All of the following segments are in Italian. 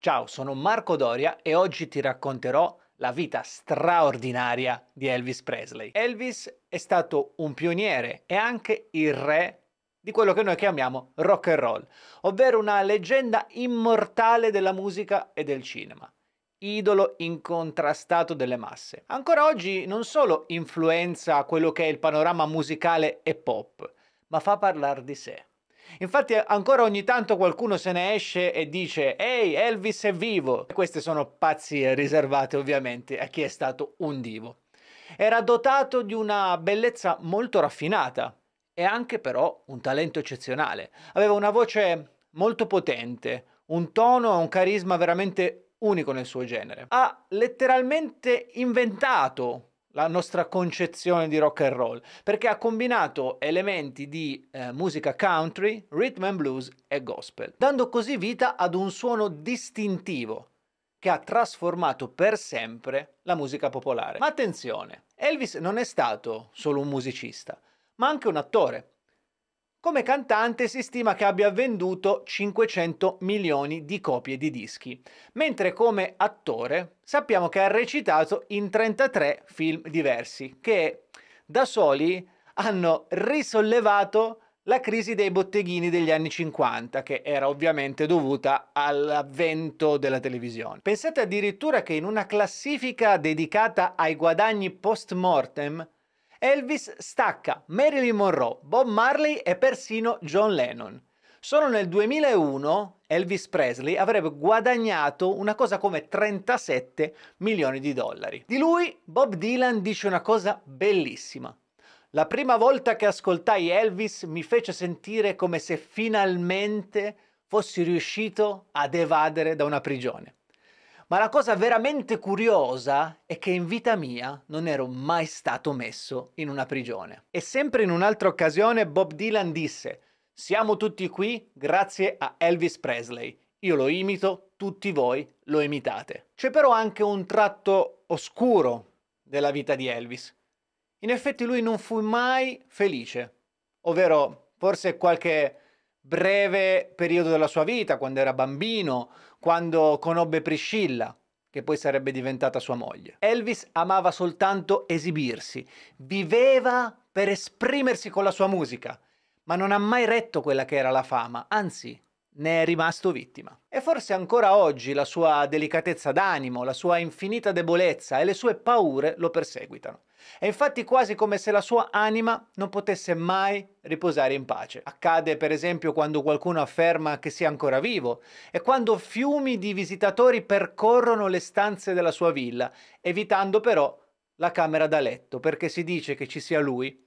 Ciao, sono Marco Doria e oggi ti racconterò la vita straordinaria di Elvis Presley. Elvis è stato un pioniere e anche il re di quello che noi chiamiamo rock and roll, ovvero una leggenda immortale della musica e del cinema idolo incontrastato delle masse. Ancora oggi non solo influenza quello che è il panorama musicale e pop, ma fa parlare di sé. Infatti ancora ogni tanto qualcuno se ne esce e dice «Ehi, Elvis è vivo!» e Queste sono pazzie riservate ovviamente a chi è stato un divo. Era dotato di una bellezza molto raffinata e anche però un talento eccezionale. Aveva una voce molto potente, un tono e un carisma veramente unico nel suo genere. Ha letteralmente inventato la nostra concezione di rock and roll, perché ha combinato elementi di eh, musica country, rhythm and blues e gospel, dando così vita ad un suono distintivo che ha trasformato per sempre la musica popolare. Ma attenzione, Elvis non è stato solo un musicista, ma anche un attore. Come cantante si stima che abbia venduto 500 milioni di copie di dischi, mentre come attore sappiamo che ha recitato in 33 film diversi, che da soli hanno risollevato la crisi dei botteghini degli anni 50, che era ovviamente dovuta all'avvento della televisione. Pensate addirittura che in una classifica dedicata ai guadagni post mortem, Elvis stacca Marilyn Monroe, Bob Marley e persino John Lennon. Solo nel 2001 Elvis Presley avrebbe guadagnato una cosa come 37 milioni di dollari. Di lui Bob Dylan dice una cosa bellissima. La prima volta che ascoltai Elvis mi fece sentire come se finalmente fossi riuscito ad evadere da una prigione. Ma la cosa veramente curiosa è che in vita mia non ero mai stato messo in una prigione. E sempre in un'altra occasione Bob Dylan disse siamo tutti qui grazie a Elvis Presley. Io lo imito, tutti voi lo imitate. C'è però anche un tratto oscuro della vita di Elvis. In effetti lui non fu mai felice, ovvero forse qualche breve periodo della sua vita, quando era bambino, quando conobbe Priscilla, che poi sarebbe diventata sua moglie. Elvis amava soltanto esibirsi, viveva per esprimersi con la sua musica, ma non ha mai retto quella che era la fama, anzi ne è rimasto vittima. E forse ancora oggi la sua delicatezza d'animo, la sua infinita debolezza e le sue paure lo perseguitano. È infatti quasi come se la sua anima non potesse mai riposare in pace. Accade per esempio quando qualcuno afferma che sia ancora vivo e quando fiumi di visitatori percorrono le stanze della sua villa, evitando però la camera da letto perché si dice che ci sia lui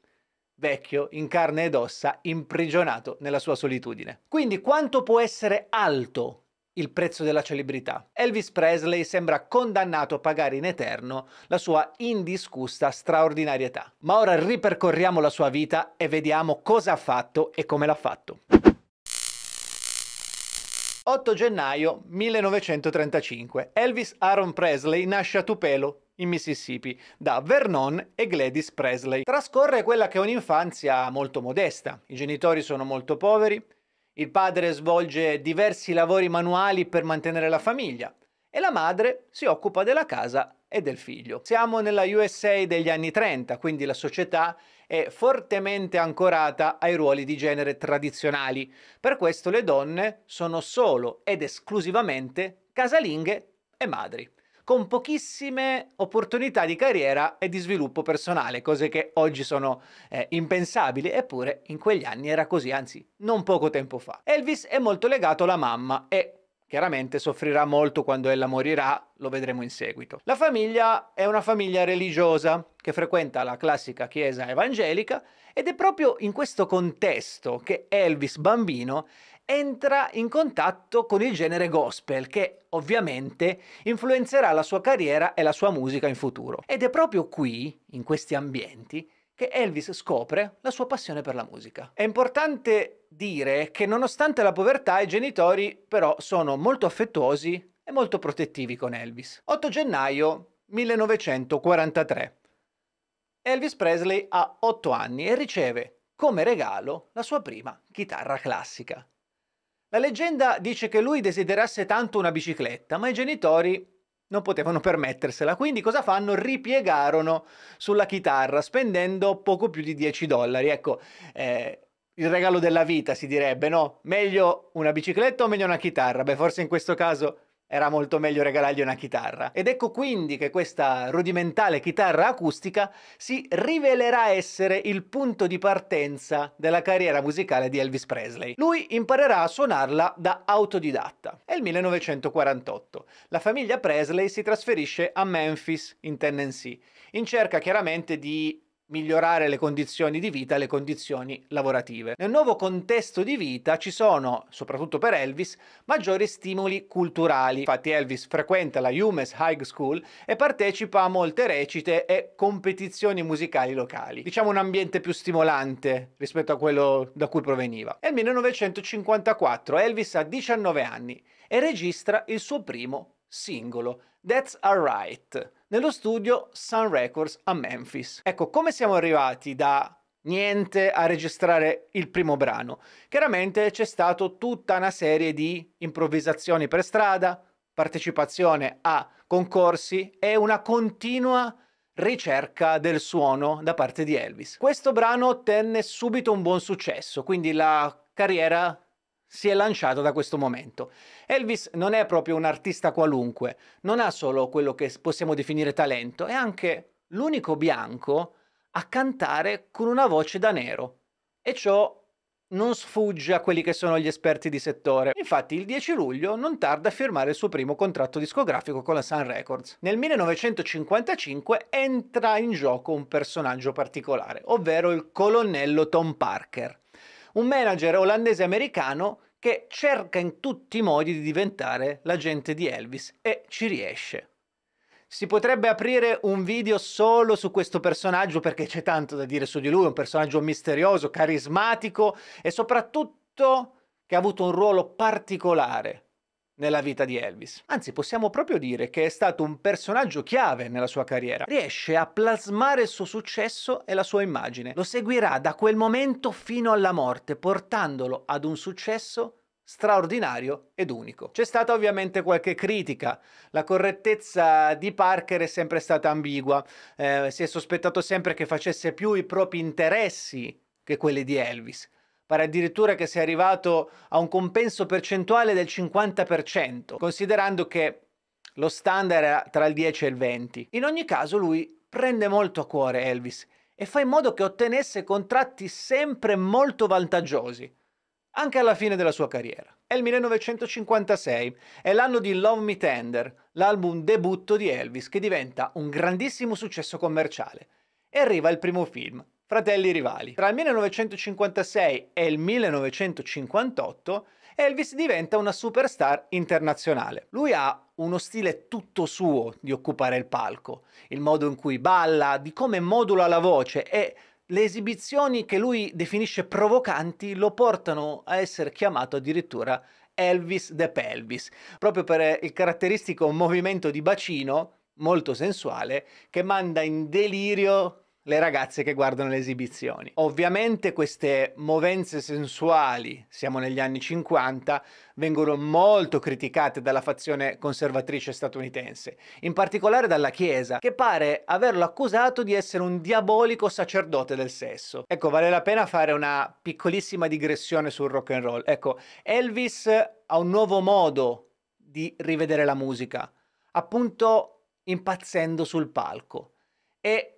vecchio, in carne ed ossa, imprigionato nella sua solitudine. Quindi quanto può essere alto il prezzo della celebrità? Elvis Presley sembra condannato a pagare in eterno la sua indiscussa straordinarietà. Ma ora ripercorriamo la sua vita e vediamo cosa ha fatto e come l'ha fatto. 8 gennaio 1935. Elvis Aaron Presley nasce a Tupelo, in Mississippi da Vernon e Gladys Presley. Trascorre quella che è un'infanzia molto modesta. I genitori sono molto poveri, il padre svolge diversi lavori manuali per mantenere la famiglia e la madre si occupa della casa e del figlio. Siamo nella USA degli anni 30, quindi la società è fortemente ancorata ai ruoli di genere tradizionali. Per questo le donne sono solo ed esclusivamente casalinghe e madri con pochissime opportunità di carriera e di sviluppo personale, cose che oggi sono eh, impensabili, eppure in quegli anni era così, anzi non poco tempo fa. Elvis è molto legato alla mamma e chiaramente soffrirà molto quando ella morirà, lo vedremo in seguito. La famiglia è una famiglia religiosa che frequenta la classica chiesa evangelica ed è proprio in questo contesto che Elvis bambino entra in contatto con il genere gospel che ovviamente influenzerà la sua carriera e la sua musica in futuro. Ed è proprio qui, in questi ambienti, che Elvis scopre la sua passione per la musica. È importante dire che nonostante la povertà i genitori però sono molto affettuosi e molto protettivi con Elvis. 8 gennaio 1943. Elvis Presley ha 8 anni e riceve come regalo la sua prima chitarra classica. La leggenda dice che lui desiderasse tanto una bicicletta, ma i genitori non potevano permettersela, quindi cosa fanno? Ripiegarono sulla chitarra spendendo poco più di 10 dollari. Ecco, eh, il regalo della vita si direbbe, no? Meglio una bicicletta o meglio una chitarra? Beh, forse in questo caso era molto meglio regalargli una chitarra. Ed ecco quindi che questa rudimentale chitarra acustica si rivelerà essere il punto di partenza della carriera musicale di Elvis Presley. Lui imparerà a suonarla da autodidatta. È il 1948. La famiglia Presley si trasferisce a Memphis, in Tennessee, in cerca chiaramente di migliorare le condizioni di vita e le condizioni lavorative. Nel nuovo contesto di vita ci sono, soprattutto per Elvis, maggiori stimoli culturali. Infatti Elvis frequenta la Humes High School e partecipa a molte recite e competizioni musicali locali. Diciamo un ambiente più stimolante rispetto a quello da cui proveniva. Nel 1954 Elvis ha 19 anni e registra il suo primo singolo, That's Alright nello studio Sun Records a Memphis. Ecco, come siamo arrivati da niente a registrare il primo brano? Chiaramente c'è stata tutta una serie di improvvisazioni per strada, partecipazione a concorsi e una continua ricerca del suono da parte di Elvis. Questo brano ottenne subito un buon successo, quindi la carriera si è lanciata da questo momento. Elvis non è proprio un artista qualunque, non ha solo quello che possiamo definire talento, è anche l'unico bianco a cantare con una voce da nero. E ciò non sfugge a quelli che sono gli esperti di settore. Infatti il 10 luglio non tarda a firmare il suo primo contratto discografico con la Sun Records. Nel 1955 entra in gioco un personaggio particolare, ovvero il colonnello Tom Parker un manager olandese-americano che cerca in tutti i modi di diventare l'agente di Elvis e ci riesce. Si potrebbe aprire un video solo su questo personaggio perché c'è tanto da dire su di lui, è un personaggio misterioso, carismatico e soprattutto che ha avuto un ruolo particolare nella vita di Elvis. Anzi, possiamo proprio dire che è stato un personaggio chiave nella sua carriera. Riesce a plasmare il suo successo e la sua immagine. Lo seguirà da quel momento fino alla morte, portandolo ad un successo straordinario ed unico. C'è stata ovviamente qualche critica, la correttezza di Parker è sempre stata ambigua, eh, si è sospettato sempre che facesse più i propri interessi che quelli di Elvis, Pare addirittura che sia arrivato a un compenso percentuale del 50%, considerando che lo standard era tra il 10 e il 20. In ogni caso lui prende molto a cuore Elvis e fa in modo che ottenesse contratti sempre molto vantaggiosi, anche alla fine della sua carriera. È il 1956, è l'anno di Love Me Tender, l'album debutto di Elvis che diventa un grandissimo successo commerciale e arriva il primo film, fratelli rivali. Tra il 1956 e il 1958 Elvis diventa una superstar internazionale. Lui ha uno stile tutto suo di occupare il palco, il modo in cui balla, di come modula la voce e le esibizioni che lui definisce provocanti lo portano a essere chiamato addirittura Elvis the Pelvis, proprio per eh, il caratteristico movimento di bacino molto sensuale che manda in delirio le ragazze che guardano le esibizioni. Ovviamente queste movenze sensuali, siamo negli anni 50, vengono molto criticate dalla fazione conservatrice statunitense, in particolare dalla Chiesa, che pare averlo accusato di essere un diabolico sacerdote del sesso. Ecco, vale la pena fare una piccolissima digressione sul rock and roll. Ecco, Elvis ha un nuovo modo di rivedere la musica, appunto impazzendo sul palco. E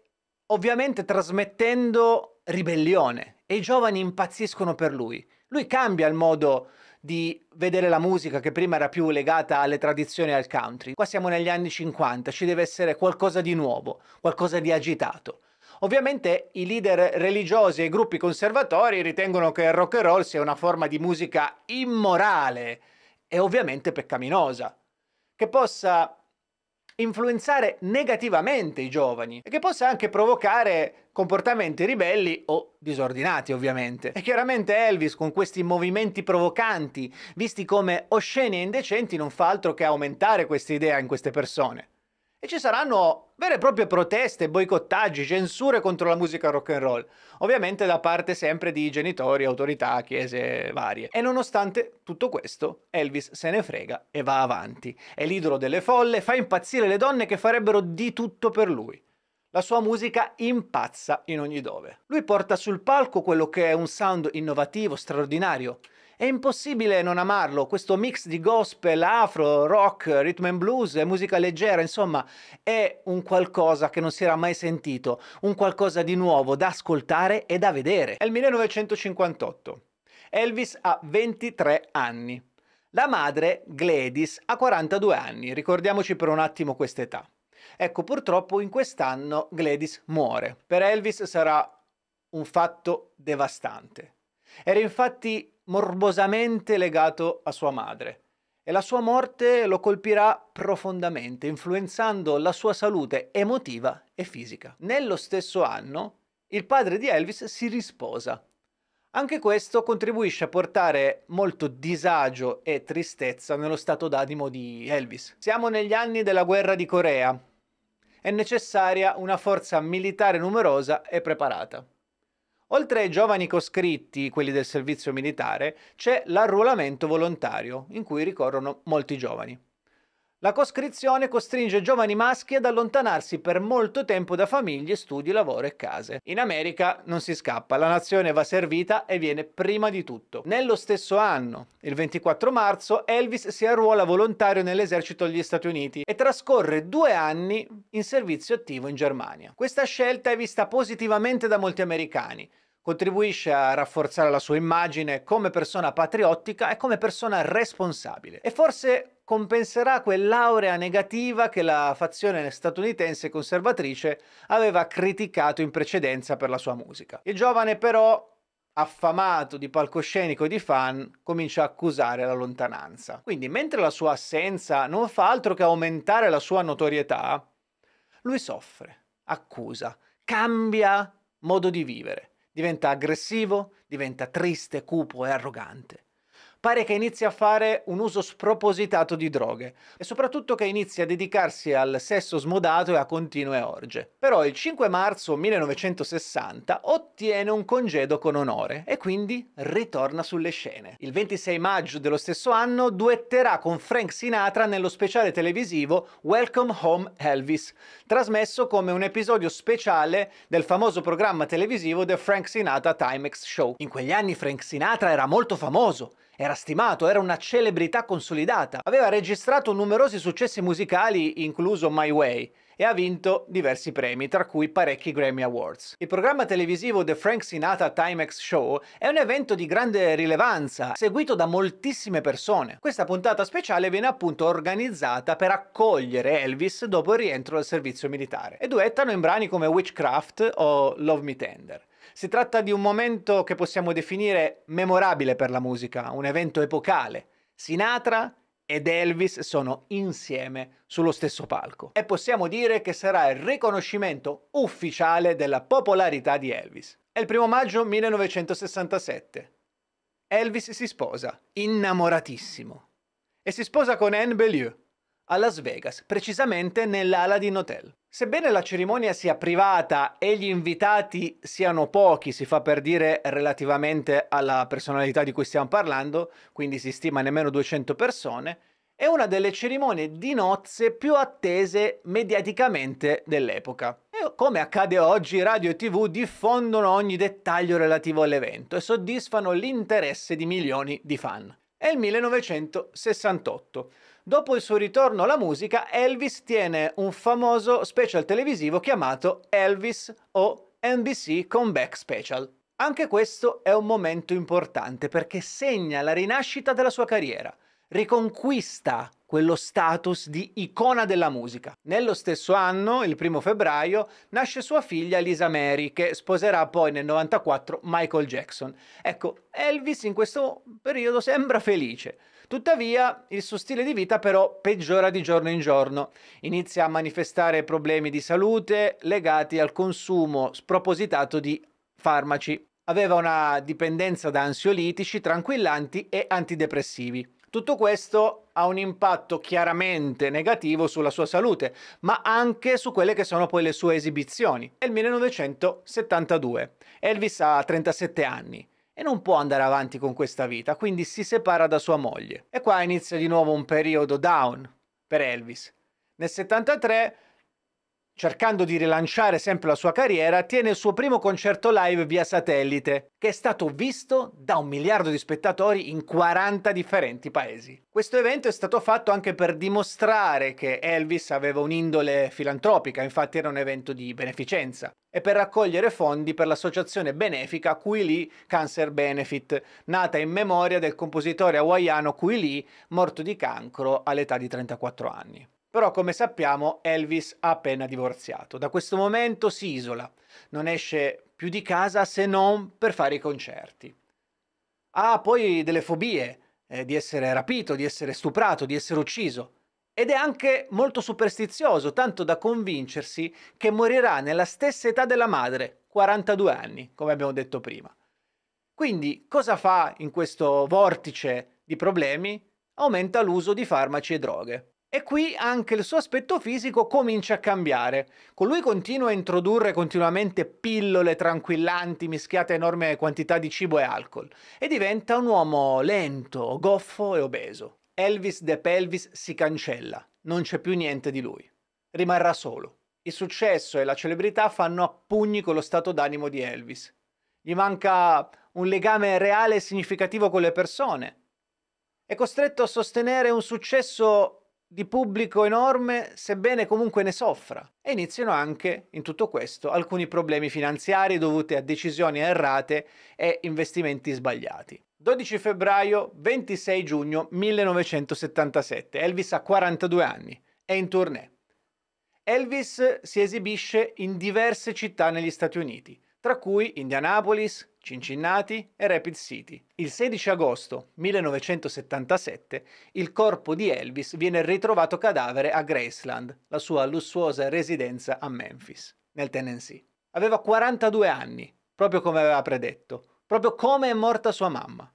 ovviamente trasmettendo ribellione e i giovani impazziscono per lui. Lui cambia il modo di vedere la musica che prima era più legata alle tradizioni e al country. Qua siamo negli anni 50, ci deve essere qualcosa di nuovo, qualcosa di agitato. Ovviamente i leader religiosi e i gruppi conservatori ritengono che il rock and roll sia una forma di musica immorale e ovviamente peccaminosa, che possa influenzare negativamente i giovani e che possa anche provocare comportamenti ribelli o disordinati ovviamente. E chiaramente Elvis con questi movimenti provocanti, visti come osceni e indecenti, non fa altro che aumentare questa idea in queste persone e ci saranno vere e proprie proteste, boicottaggi, censure contro la musica rock and roll, ovviamente da parte sempre di genitori, autorità, chiese varie. E nonostante tutto questo, Elvis se ne frega e va avanti. È l'idolo delle folle, fa impazzire le donne che farebbero di tutto per lui. La sua musica impazza in ogni dove. Lui porta sul palco quello che è un sound innovativo, straordinario, è impossibile non amarlo, questo mix di gospel, afro, rock, rhythm and blues musica leggera, insomma, è un qualcosa che non si era mai sentito, un qualcosa di nuovo da ascoltare e da vedere. È il 1958. Elvis ha 23 anni. La madre, Gladys, ha 42 anni, ricordiamoci per un attimo quest'età. Ecco, purtroppo in quest'anno Gladys muore. Per Elvis sarà un fatto devastante. Era infatti morbosamente legato a sua madre e la sua morte lo colpirà profondamente, influenzando la sua salute emotiva e fisica. Nello stesso anno, il padre di Elvis si risposa. Anche questo contribuisce a portare molto disagio e tristezza nello stato d'animo di Elvis. Siamo negli anni della guerra di Corea. È necessaria una forza militare numerosa e preparata. Oltre ai giovani coscritti, quelli del servizio militare, c'è l'arruolamento volontario, in cui ricorrono molti giovani. La coscrizione costringe giovani maschi ad allontanarsi per molto tempo da famiglie, studi, lavoro e case. In America non si scappa, la nazione va servita e viene prima di tutto. Nello stesso anno, il 24 marzo, Elvis si arruola volontario nell'esercito degli Stati Uniti e trascorre due anni in servizio attivo in Germania. Questa scelta è vista positivamente da molti americani, contribuisce a rafforzare la sua immagine come persona patriottica e come persona responsabile. E forse compenserà quell'aurea negativa che la fazione statunitense conservatrice aveva criticato in precedenza per la sua musica. Il giovane però affamato di palcoscenico e di fan, comincia a accusare la lontananza. Quindi, mentre la sua assenza non fa altro che aumentare la sua notorietà, lui soffre, accusa, cambia modo di vivere diventa aggressivo, diventa triste, cupo e arrogante pare che inizi a fare un uso spropositato di droghe e soprattutto che inizi a dedicarsi al sesso smodato e a continue orge. Però il 5 marzo 1960 ottiene un congedo con onore e quindi ritorna sulle scene. Il 26 maggio dello stesso anno duetterà con Frank Sinatra nello speciale televisivo Welcome Home Elvis, trasmesso come un episodio speciale del famoso programma televisivo The Frank Sinatra Timex Show. In quegli anni Frank Sinatra era molto famoso era stimato, era una celebrità consolidata, aveva registrato numerosi successi musicali, incluso My Way, e ha vinto diversi premi, tra cui parecchi Grammy Awards. Il programma televisivo The Frank Sinatra Timex Show è un evento di grande rilevanza, seguito da moltissime persone. Questa puntata speciale viene appunto organizzata per accogliere Elvis dopo il rientro dal servizio militare e duettano in brani come Witchcraft o Love Me Tender. Si tratta di un momento che possiamo definire memorabile per la musica, un evento epocale. Sinatra ed Elvis sono insieme sullo stesso palco e possiamo dire che sarà il riconoscimento ufficiale della popolarità di Elvis. È il primo maggio 1967. Elvis si sposa, innamoratissimo, e si sposa con Anne Bellieu, a Las Vegas, precisamente nell'Aladdin Hotel. Sebbene la cerimonia sia privata e gli invitati siano pochi, si fa per dire relativamente alla personalità di cui stiamo parlando, quindi si stima nemmeno 200 persone, è una delle cerimonie di nozze più attese mediaticamente dell'epoca. E come accade oggi, radio e tv diffondono ogni dettaglio relativo all'evento e soddisfano l'interesse di milioni di fan e il 1968. Dopo il suo ritorno alla musica, Elvis tiene un famoso special televisivo chiamato Elvis o NBC Comeback Special. Anche questo è un momento importante perché segna la rinascita della sua carriera, riconquista quello status di icona della musica. Nello stesso anno, il primo febbraio, nasce sua figlia Lisa Mary, che sposerà poi nel 94 Michael Jackson. Ecco, Elvis in questo periodo sembra felice. Tuttavia, il suo stile di vita però peggiora di giorno in giorno. Inizia a manifestare problemi di salute legati al consumo spropositato di farmaci. Aveva una dipendenza da ansiolitici, tranquillanti e antidepressivi. Tutto questo ha un impatto chiaramente negativo sulla sua salute, ma anche su quelle che sono poi le sue esibizioni. Nel 1972 Elvis ha 37 anni e non può andare avanti con questa vita, quindi si separa da sua moglie. E qua inizia di nuovo un periodo down per Elvis. Nel 73 cercando di rilanciare sempre la sua carriera, tiene il suo primo concerto live via satellite, che è stato visto da un miliardo di spettatori in 40 differenti paesi. Questo evento è stato fatto anche per dimostrare che Elvis aveva un'indole filantropica, infatti era un evento di beneficenza, e per raccogliere fondi per l'associazione benefica Cui Lee Cancer Benefit, nata in memoria del compositore hawaiano Cui Lee, morto di cancro all'età di 34 anni. Però come sappiamo Elvis ha appena divorziato. Da questo momento si isola, non esce più di casa se non per fare i concerti. Ha poi delle fobie, eh, di essere rapito, di essere stuprato, di essere ucciso. Ed è anche molto superstizioso, tanto da convincersi che morirà nella stessa età della madre, 42 anni, come abbiamo detto prima. Quindi cosa fa in questo vortice di problemi? Aumenta l'uso di farmaci e droghe. E qui anche il suo aspetto fisico comincia a cambiare. Colui continua a introdurre continuamente pillole tranquillanti mischiate a enorme quantità di cibo e alcol e diventa un uomo lento, goffo e obeso. Elvis De Pelvis si cancella, non c'è più niente di lui. Rimarrà solo. Il successo e la celebrità fanno a pugni con lo stato d'animo di Elvis. Gli manca un legame reale e significativo con le persone. È costretto a sostenere un successo di pubblico enorme, sebbene comunque ne soffra. E iniziano anche, in tutto questo, alcuni problemi finanziari dovuti a decisioni errate e investimenti sbagliati. 12 febbraio, 26 giugno 1977. Elvis ha 42 anni, è in tournée. Elvis si esibisce in diverse città negli Stati Uniti tra cui Indianapolis, Cincinnati e Rapid City. Il 16 agosto 1977 il corpo di Elvis viene ritrovato cadavere a Graceland, la sua lussuosa residenza a Memphis, nel Tennessee. Aveva 42 anni, proprio come aveva predetto, proprio come è morta sua mamma.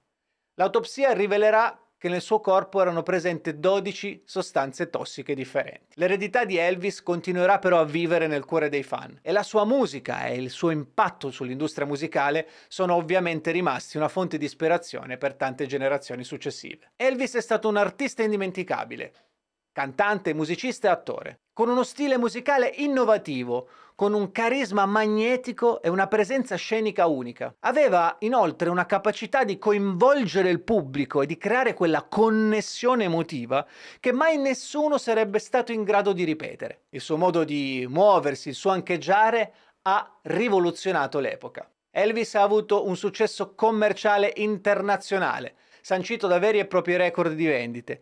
L'autopsia rivelerà che nel suo corpo erano presenti 12 sostanze tossiche differenti. L'eredità di Elvis continuerà però a vivere nel cuore dei fan e la sua musica e il suo impatto sull'industria musicale sono ovviamente rimasti una fonte di ispirazione per tante generazioni successive. Elvis è stato un artista indimenticabile, cantante, musicista e attore, con uno stile musicale innovativo, con un carisma magnetico e una presenza scenica unica. Aveva inoltre una capacità di coinvolgere il pubblico e di creare quella connessione emotiva che mai nessuno sarebbe stato in grado di ripetere. Il suo modo di muoversi, il suo ancheggiare ha rivoluzionato l'epoca. Elvis ha avuto un successo commerciale internazionale, sancito da veri e propri record di vendite,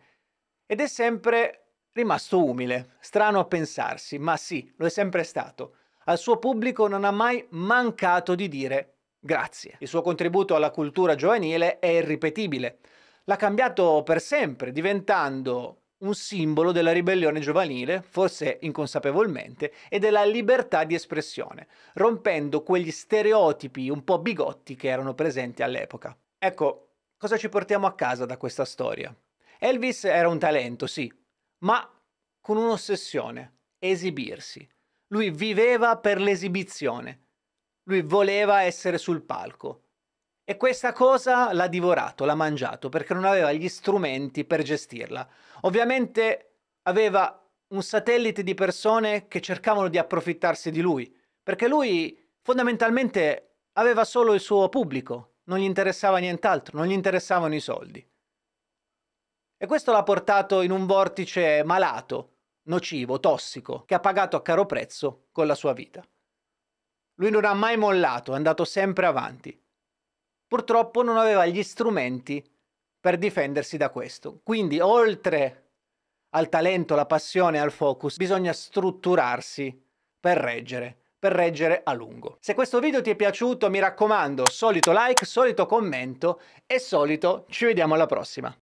ed è sempre rimasto umile. Strano a pensarsi, ma sì, lo è sempre stato al suo pubblico non ha mai mancato di dire grazie. Il suo contributo alla cultura giovanile è irripetibile. L'ha cambiato per sempre, diventando un simbolo della ribellione giovanile, forse inconsapevolmente, e della libertà di espressione, rompendo quegli stereotipi un po' bigotti che erano presenti all'epoca. Ecco, cosa ci portiamo a casa da questa storia? Elvis era un talento, sì, ma con un'ossessione, esibirsi, lui viveva per l'esibizione. Lui voleva essere sul palco. E questa cosa l'ha divorato, l'ha mangiato, perché non aveva gli strumenti per gestirla. Ovviamente aveva un satellite di persone che cercavano di approfittarsi di lui, perché lui fondamentalmente aveva solo il suo pubblico, non gli interessava nient'altro, non gli interessavano i soldi. E questo l'ha portato in un vortice malato, nocivo, tossico, che ha pagato a caro prezzo con la sua vita. Lui non ha mai mollato, è andato sempre avanti. Purtroppo non aveva gli strumenti per difendersi da questo. Quindi, oltre al talento, alla passione, al focus, bisogna strutturarsi per reggere, per reggere a lungo. Se questo video ti è piaciuto, mi raccomando, solito like, solito commento e solito ci vediamo alla prossima.